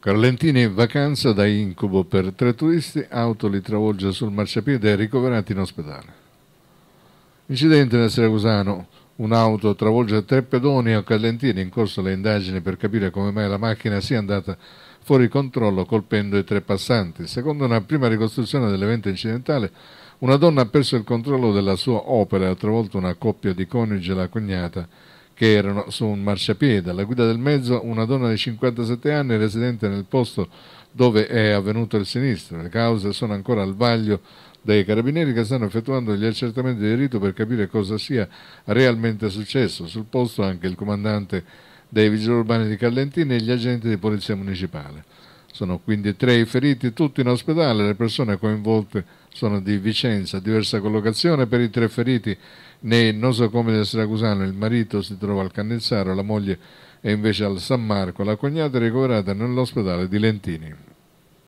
Carlentini in vacanza da incubo per tre turisti, auto li travolge sul marciapiede e ricoverati in ospedale. Incidente nel Siracusano, un'auto travolge tre pedoni a Carlentini in corso le indagini per capire come mai la macchina sia andata fuori controllo colpendo i tre passanti. Secondo una prima ricostruzione dell'evento incidentale, una donna ha perso il controllo della sua opera e ha travolto una coppia di coniugi e la cognata che erano su un marciapiede. Alla guida del mezzo una donna di 57 anni residente nel posto dove è avvenuto il sinistro. Le cause sono ancora al vaglio dei carabinieri che stanno effettuando gli accertamenti di rito per capire cosa sia realmente successo. Sul posto anche il comandante dei vigili urbani di Callentini e gli agenti di polizia municipale. Sono quindi tre i feriti, tutti in ospedale, le persone coinvolte sono di Vicenza. Diversa collocazione per i tre feriti nei nosocomi del Siracusano. Il marito si trova al Cannizzaro, la moglie è invece al San Marco, la cognata è ricoverata nell'ospedale di Lentini.